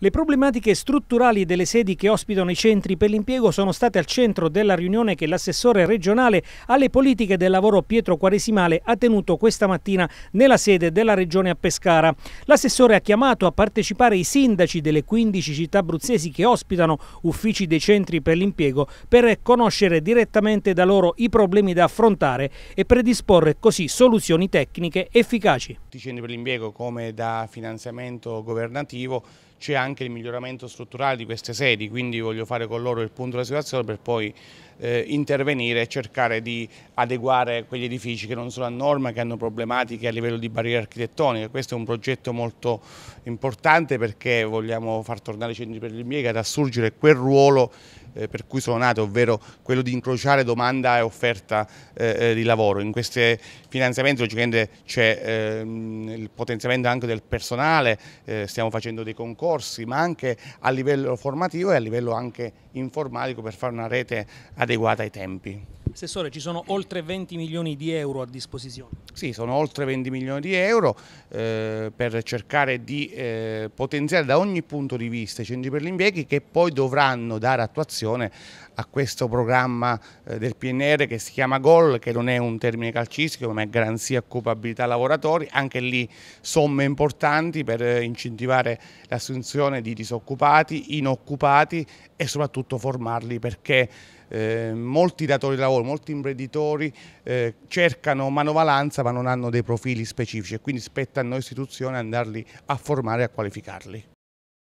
Le problematiche strutturali delle sedi che ospitano i centri per l'impiego sono state al centro della riunione che l'assessore regionale alle politiche del lavoro Pietro Quaresimale ha tenuto questa mattina nella sede della regione a Pescara. L'assessore ha chiamato a partecipare i sindaci delle 15 città abruzzesi che ospitano uffici dei centri per l'impiego per conoscere direttamente da loro i problemi da affrontare e predisporre così soluzioni tecniche efficaci. I centri per l'impiego come da finanziamento governativo c'è anche il miglioramento strutturale di queste sedi, quindi voglio fare con loro il punto della situazione per poi eh, intervenire e cercare di adeguare quegli edifici che non sono a norma, che hanno problematiche a livello di barriere architettoniche. Questo è un progetto molto importante perché vogliamo far tornare i centri per l'impiego ad assurgere quel ruolo eh, per cui sono nato, ovvero quello di incrociare domanda e offerta eh, eh di lavoro. In questi finanziamenti logicamente c'è ehm, il potenziamento anche del personale, eh, stiamo facendo dei concorsi, ma anche a livello formativo e a livello anche informatico per fare una rete adeguata adeguata ai tempi. Assessore, ci sono oltre 20 milioni di euro a disposizione. Sì, sono oltre 20 milioni di euro eh, per cercare di eh, potenziare da ogni punto di vista i centri per l'impieghi che poi dovranno dare attuazione a questo programma eh, del PNR che si chiama GOL, che non è un termine calcistico ma è garanzia occupabilità lavoratori, anche lì somme importanti per eh, incentivare l'assunzione di disoccupati, inoccupati e soprattutto formarli perché eh, molti datori di lavoro, molti imprenditori eh, cercano manovalanza ma non hanno dei profili specifici e quindi spetta a noi istituzione andarli a formare e a qualificarli.